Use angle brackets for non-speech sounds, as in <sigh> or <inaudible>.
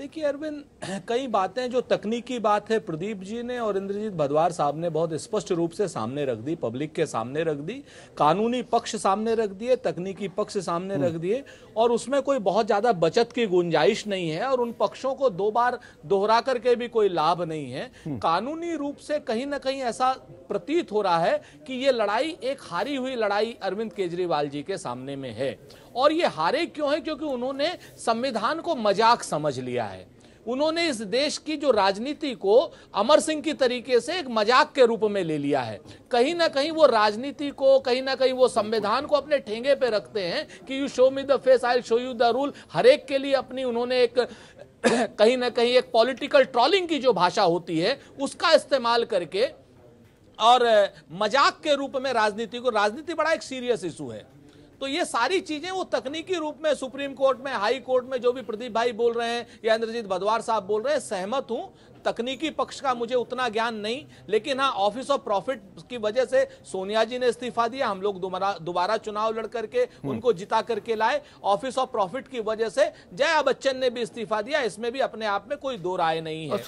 देखिए अरविंद <clears throat> कई बातें जो तकनीकी बात है प्रदीप जी ने और इंद्रजीत भदवार साहब ने बहुत स्पष्ट रूप से सामने रख दी पब्लिक के सामने रख दी कानूनी पक्ष सामने रख दिए तकनीकी पक्ष सामने रख हम्म। दिए और उसमें कोई बहुत ज़्यादा बचत की गुंजाइश नहीं है और उन पक्षों को दो बार दोहरा करके भी कोई लाभ नहीं है हम्म। कानूनी रूप से कहीं ना कहीं ऐसा प्रतीत हो रहा है कि ये लड़ाई एक हारी हुई लड़ाई अरविंद केजरीवाल जी के सामने में है और ये हारे क्यों है क्योंकि उन्होंने संविधान को मजाक समझ लिया है है उन्होंने इस देश की जो राजनीति को अमर सिंह की तरीके से एक मजाक के रूप में ले लिया है कहीं ना कहीं वो राजनीति को कहीं ना कहीं वो संविधान को अपने ठेंगे पे रखते हैं कि you show me the face I show you the rule हर एक के लिए अपनी उन्होंने एक <clears throat> कहीं ना कहीं एक पॉलिटिकल ट्रॉलिंग की जो भाषा होती है उसका इस्तेमाल करके और मजाक के रूप में राजनीति को राजनीति बड़ा एक सीरियस इशू है तो ये सारी चीजें वो तकनीकी रूप में सुप्रीम कोर्ट में हाई कोर्ट में जो भी प्रदीप भाई बोल रहे हैं या इंद्रजीत भदवार साहब बोल रहे हैं सहमत हूं तकनीकी पक्ष का मुझे उतना ज्ञान नहीं लेकिन हाँ ऑफिस ऑफ प्रॉफिट की वजह से सोनिया जी ने इस्तीफा दिया हम लोग दोबारा दोबारा चुनाव लड़ करके हम्म। उनको जिता करके लाए ऑफिस ऑफ प्रॉफिट की वजह से जया बच्चन ने भी इस्तीफा दिया इसमें भी अपने आप में कोई दो राय नहीं है